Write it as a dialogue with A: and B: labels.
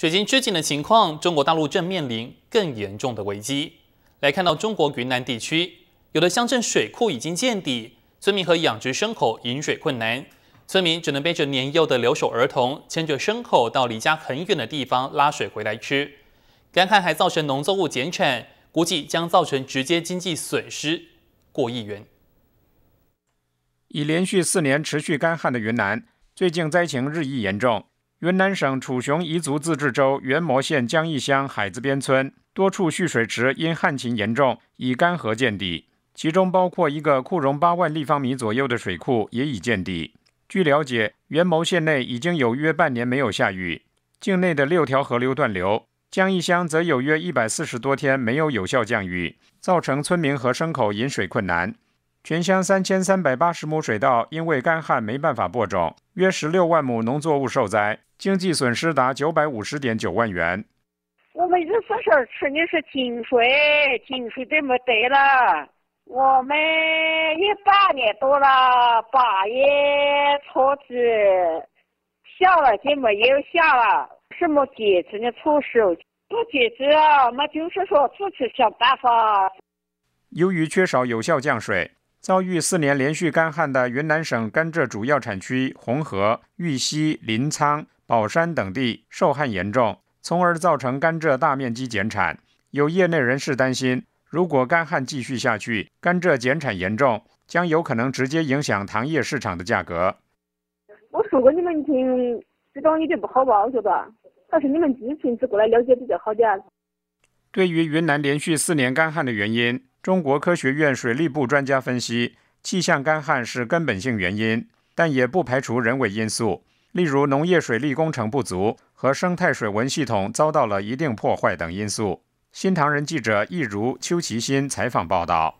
A: 水晶吃紧的情况，中国大陆正面临更严重的危机。来看到中国云南地区，有的乡镇水库已经见底，村民和养殖牲口饮水困难，村民只能背着年幼的留守儿童，牵着牲口到离家很远的地方拉水回来吃。干旱还造成农作物减产，估计将造成直接经济损失过亿元。已
B: 连续四年持续干旱的云南，最近灾情日益严重。云南省楚雄彝族自治州元谋县江义乡海子边村多处蓄水池因旱情严重，已干涸见底，其中包括一个库容八万立方米左右的水库也已见底。据了解，元谋县内已经有约半年没有下雨，境内的六条河流断流，江义乡则有约一百四十多天没有有效降雨，造成村民和牲口饮水困难。全乡三千三百八十亩水稻因为干旱没办法播种，约十六万亩农作物受灾，经济损失达九百五十点九万元。
C: 我们意思是吃的是井水，井水都没得了。我们一八年多了八月初子下了就没有下了，什么解决的措施？不解决啊，那就是说自己想办法。
B: 由于缺少有效降水。遭遇四年连续干旱的云南省甘蔗主要产区红河、玉溪、临沧、保山等地受旱严重，从而造成甘蔗大面积减产。有业内人士担心，如果干旱继续下去，甘蔗减产严重，将有可能直接影响糖业市场的价格。
C: 我说过你们听，这种有点不好吧，觉得还是你们自己亲自过来了解比较好点。
B: 对于云南连续四年干旱的原因。中国科学院水利部专家分析，气象干旱是根本性原因，但也不排除人为因素，例如农业水利工程不足和生态水文系统遭到了一定破坏等因素。新唐人记者易如、邱其新采访报道。